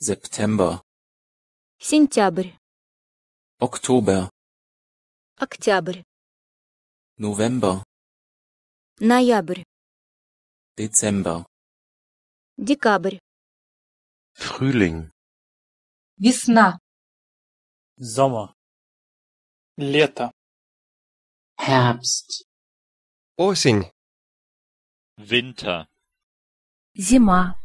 September. Сентябрь. Oktober. Октябрь. November. Ноябрь. Dezember. Декабрь. Frühling. Весна. Sommer. Лето. Herbst. Осень. Winter. Зима.